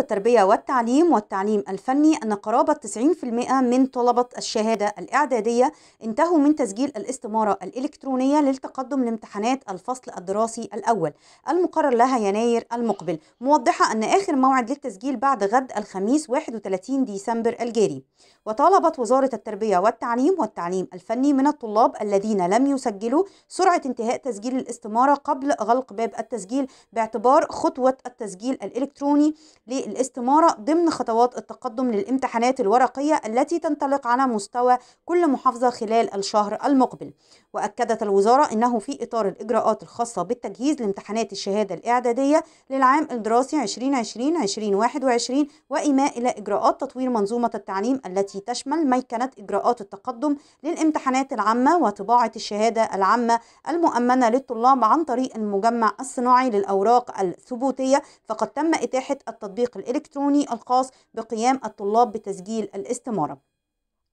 التربية والتعليم والتعليم الفني أن قرابة 90% من طلبة الشهادة الإعدادية انتهوا من تسجيل الاستمارة الإلكترونية للتقدم لامتحانات الفصل الدراسي الأول المقرر لها يناير المقبل موضحة أن آخر موعد للتسجيل بعد غد الخميس 31 ديسمبر الجاري وطالبت وزارة التربية والتعليم والتعليم الفني من الطلاب الذين لم يسجلوا سرعة انتهاء تسجيل الاستمارة قبل غلق باب التسجيل باعتبار خطوة التسجيل الإلكتروني الاستمارة ضمن خطوات التقدم للامتحانات الورقية التي تنطلق على مستوى كل محافظة خلال الشهر المقبل وأكدت الوزارة أنه في إطار الإجراءات الخاصة بالتجهيز لامتحانات الشهادة الإعدادية للعام الدراسي 2020-2021 وإيماء إلى إجراءات تطوير منظومة التعليم التي تشمل ميكنة إجراءات التقدم للامتحانات العامة وطباعة الشهادة العامة المؤمنة للطلاب عن طريق المجمع الصناعي للأوراق الثبوتية فقد تم إتاحة التطبيق الإلكتروني الخاص بقيام الطلاب بتسجيل الاستمارة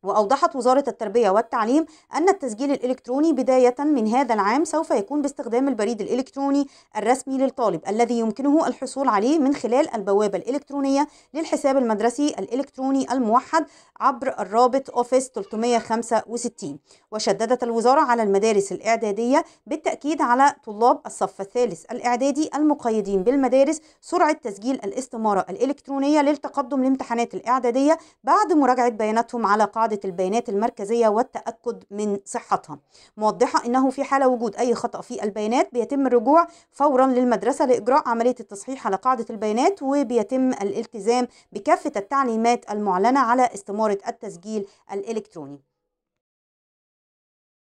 وأوضحت وزارة التربية والتعليم أن التسجيل الإلكتروني بداية من هذا العام سوف يكون باستخدام البريد الإلكتروني الرسمي للطالب الذي يمكنه الحصول عليه من خلال البوابة الإلكترونية للحساب المدرسي الإلكتروني الموحد عبر الرابط أوفيس 365 وشددت الوزارة على المدارس الإعدادية بالتأكيد على طلاب الصف الثالث الإعدادي المقيدين بالمدارس سرعة تسجيل الاستمارة الإلكترونية للتقدم لامتحانات الإعدادية بعد مراجعة بياناتهم على قاعدة قاعدة البيانات المركزية والتأكد من صحتها موضحة أنه في حالة وجود أي خطأ في البيانات بيتم الرجوع فورا للمدرسة لإجراء عملية التصحيح على قاعدة البيانات وبيتم الالتزام بكافة التعليمات المعلنة على استمارة التسجيل الإلكتروني